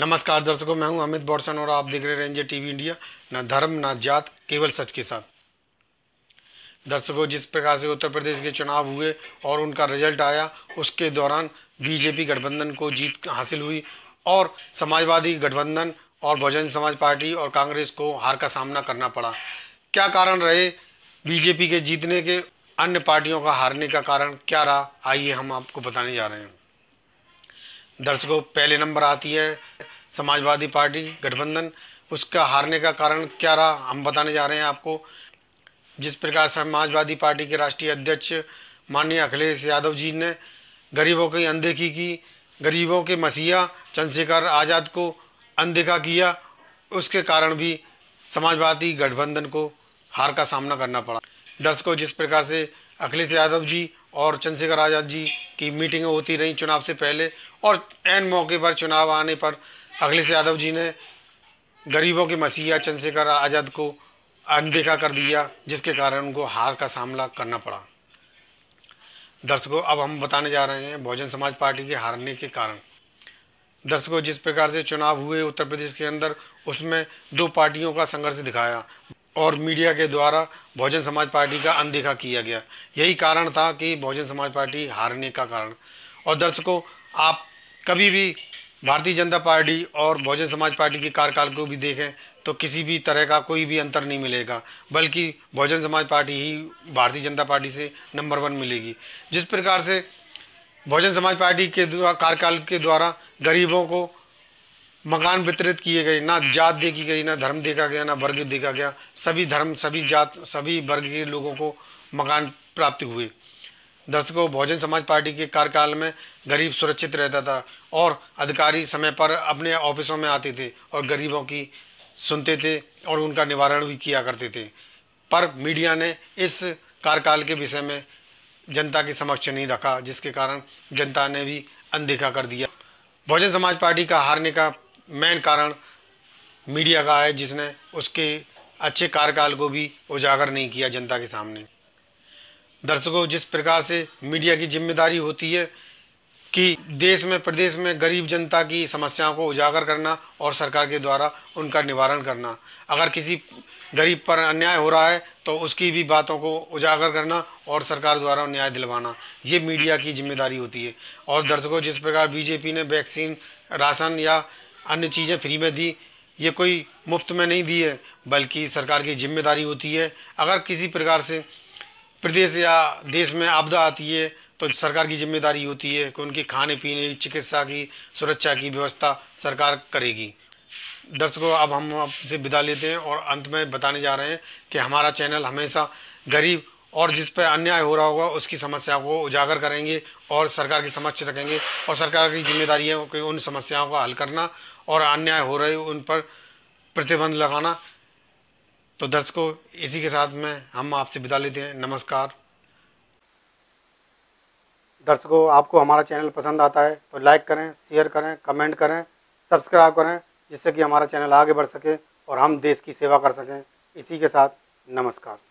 नमस्कार दर्शकों मैं हूं अमित बॉडसन और आप देख रहे रेंजर टीवी इंडिया ना धर्म ना जात केवल सच के साथ दर्शकों जिस प्रकार से उत्तर प्रदेश के चुनाव हुए और उनका रिजल्ट आया उसके दौरान बीजेपी गठबंधन को जीत हासिल हुई और समाजवादी गठबंधन और बहुजन समाज पार्टी और कांग्रेस को हार का सामना करना पड़ा क्या कारण रहे बीजेपी के जीतने के अन्य पार्टियों का हारने का कारण क्या रहा आइए हम आपको बताने जा रहे हैं दर्शकों पहले नंबर आती है समाजवादी पार्टी गठबंधन उसका हारने का कारण क्या रहा हम बताने जा रहे हैं आपको जिस प्रकार समाजवादी पार्टी के राष्ट्रीय अध्यक्ष माननीय अखिलेश यादव जी ने गरीबों की अनदेखी की गरीबों के मसीहा चंद्रशेखर आज़ाद को अनदेखा किया उसके कारण भी समाजवादी गठबंधन को हार का सामना करना पड़ा दर्शकों जिस प्रकार से अखिलेश यादव जी और चंद्रशेखर आज़ाद जी की मीटिंगें होती रहीं चुनाव से पहले और एन मौके पर चुनाव आने पर अखिलेश यादव जी ने गरीबों के मसीहा चंद्रशेखर आज़ाद को अनदेखा कर दिया जिसके कारण उनको हार का सामना करना पड़ा दर्शकों अब हम बताने जा रहे हैं बहुजन समाज पार्टी के हारने के कारण दर्शकों जिस प्रकार से चुनाव हुए उत्तर प्रदेश के अंदर उसमें दो पार्टियों का संघर्ष दिखाया और मीडिया के द्वारा बहुजन समाज पार्टी का अनदेखा किया गया यही कारण था कि बहुजन समाज पार्टी हारने का कारण और दर्शकों आप कभी भी भारतीय जनता पार्टी और बहुजन समाज पार्टी के कार्यकाल को भी देखें तो किसी भी तरह का कोई भी अंतर नहीं मिलेगा बल्कि बहुजन समाज पार्टी ही भारतीय जनता पार्टी से नंबर वन मिलेगी जिस प्रकार से बहुजन समाज पार्टी के कार्यकाल के द्वारा गरीबों को मकान वितरित किए गए ना हम्म। जात देखी गई ना धर्म देखा गया ना वर्ग देखा गया सभी धर्म सभी जात सभी वर्ग के लोगों को मकान प्राप्त हुए दर्शकों बहुजन समाज पार्टी के कार्यकाल में गरीब सुरक्षित रहता था और अधिकारी समय पर अपने ऑफिसों में आते थे और गरीबों की सुनते थे और उनका निवारण भी किया करते थे पर मीडिया ने इस कार्यकाल के विषय में जनता के समक्ष नहीं रखा जिसके कारण जनता ने भी अनदेखा कर दिया बहुजन समाज पार्टी का हारने का मेन कारण मीडिया का है जिसने उसके अच्छे कार्यकाल को भी उजागर नहीं किया जनता के सामने दर्शकों जिस प्रकार से मीडिया की जिम्मेदारी होती है कि देश में प्रदेश में गरीब जनता की समस्याओं को उजागर करना और सरकार के द्वारा उनका निवारण करना अगर किसी गरीब पर अन्याय हो रहा है तो उसकी भी बातों को उजागर करना और सरकार द्वारा न्याय दिलवाना ये मीडिया की जिम्मेदारी होती है और दर्शकों जिस प्रकार बीजेपी ने वैक्सीन राशन या अन्य चीज़ें फ्री में दी ये कोई मुफ्त में नहीं दी है बल्कि सरकार की जिम्मेदारी होती है अगर किसी प्रकार से प्रदेश या देश में आपदा आती है तो सरकार की जिम्मेदारी होती है कि उनकी खाने पीने चिकित्सा की सुरक्षा की व्यवस्था सरकार करेगी दर्शकों अब हम आपसे विदा लेते हैं और अंत में बताने जा रहे हैं कि हमारा चैनल हमेशा गरीब और जिस पर अन्याय हो रहा होगा उसकी समस्या को उजागर करेंगे और सरकार की समक्ष रखेंगे और सरकार की जिम्मेदारी है कि उन समस्याओं का हल करना और अन्याय हो रहे उन पर प्रतिबंध लगाना तो दर्शकों इसी के साथ में हम आपसे विदा लेते हैं नमस्कार दर्शकों आपको हमारा चैनल पसंद आता है तो लाइक करें शेयर करें कमेंट करें सब्सक्राइब करें जिससे कि हमारा चैनल आगे बढ़ सके और हम देश की सेवा कर सकें इसी के साथ नमस्कार